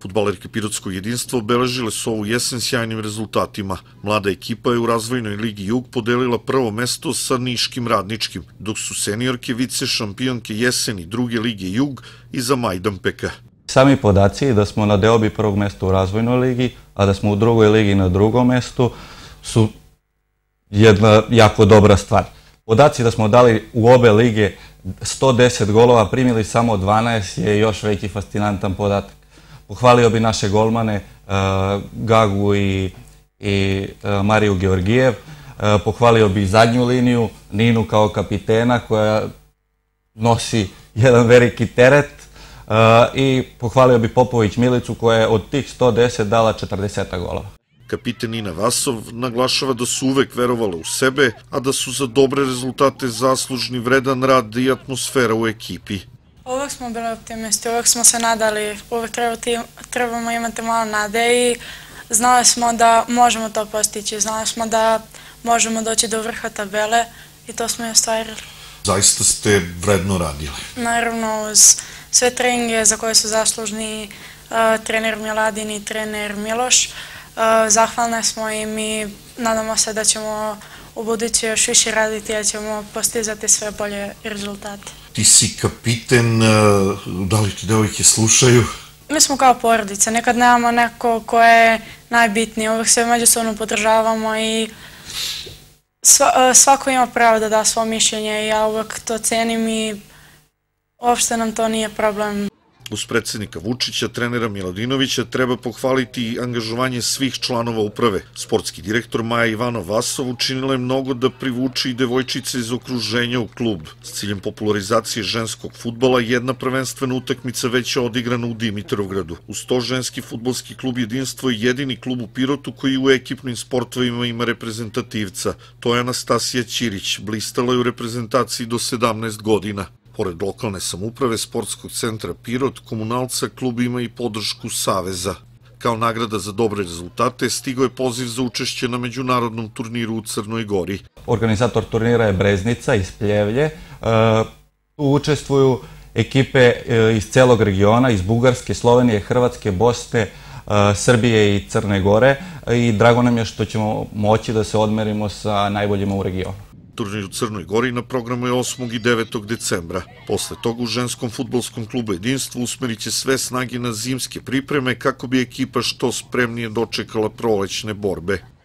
Futbalerke Pirotsko jedinstvo obeležile su ovu jesen sjajnim rezultatima. Mlada ekipa je u razvojnoj Ligi Jug podelila prvo mesto sa Niškim radničkim, dok su seniorke vice šampionke jeseni druge Lige Jug i za Majdanpeka. Sami podaci da smo na deobi prvog mesta u razvojnoj ligi, a da smo u drugoj ligi na drugom mestu, su jedna jako dobra stvar. Podaci da smo dali u obe lige 110 golova, primili samo 12 je još veći fascinantan podatak. Pohvalio bi naše golmane e, Gagu i, i e, Mariju Georgijev. E, pohvalio bi zadnju liniju, Ninu kao kapitena koja nosi jedan veliki teret i pohvalio bi Popović Milicu koja je od tih 110 dala 40 golova. Kapiten Nina Vasov naglašava da su uvek verovala u sebe, a da su za dobre rezultate zaslužni vredan rad i atmosfera u ekipi. Uvek smo bili optimisti, uvek smo se nadali, uvek trebamo imati malo nade i znali smo da možemo to postići, znali smo da možemo doći do vrha tabele i to smo i ostvarili. Zaista ste vredno radili. Naravno, uz sve treninge za koje su zaslužni uh, trener Miladin i trener Miloš, uh, zahvalne smo im i nadamo se da ćemo u budući još više raditi, da ćemo postizati sve bolje rezultate ti si kapiten, eh, da li ti devojke slušaju? Mi smo kao porodica, nekad nemamo neko ko je najbitniji, uvek sve međusobno podržavamo i eh, svako ima pravo da da svoje mišljenje i ja uvek to cenim i uopšte nam to nije problem Uz predsednika Vučića, trenera Miladinovića treba pohvaliti i angažovanje svih članova uprave. Sportski direktor Maja Ivano Vasov učinila je mnogo da privuči i devojčice iz okruženja u klub. S ciljem popularizacije ženskog futbala jedna prvenstvena utakmica već je odigrana u Dimitrovgradu. Uz to ženski futbolski klub Jedinstvo je jedini klub u Pirotu koji u ekipnim sportovima ima reprezentativca. To je Anastasija Ćirić, blistala je u reprezentaciji do 17 godina. Pored lokalne samuprave sportskog centra Pirot, komunalca klub ima i podršku Saveza. Kao nagrada za dobre rezultate stigo je poziv za učešće na međunarodnom turniru u Crnoj Gori. Organizator turnira je Breznica iz Pljevlje. E, tu učestvuju ekipe e, iz celog regiona, iz Bugarske, Slovenije, Hrvatske, Bosne, e, Srbije i Crne Gore i drago nam je što ćemo moći da se odmerimo sa najboljima u regionu turnir u Crnoj Gori na programu je 8. i 9. decembra. Posle toga u ženskom futbolskom klubu Jedinstvo usmeriće sve snage na zimske pripreme kako bi ekipa što spremnije dočekala prolećne borbe.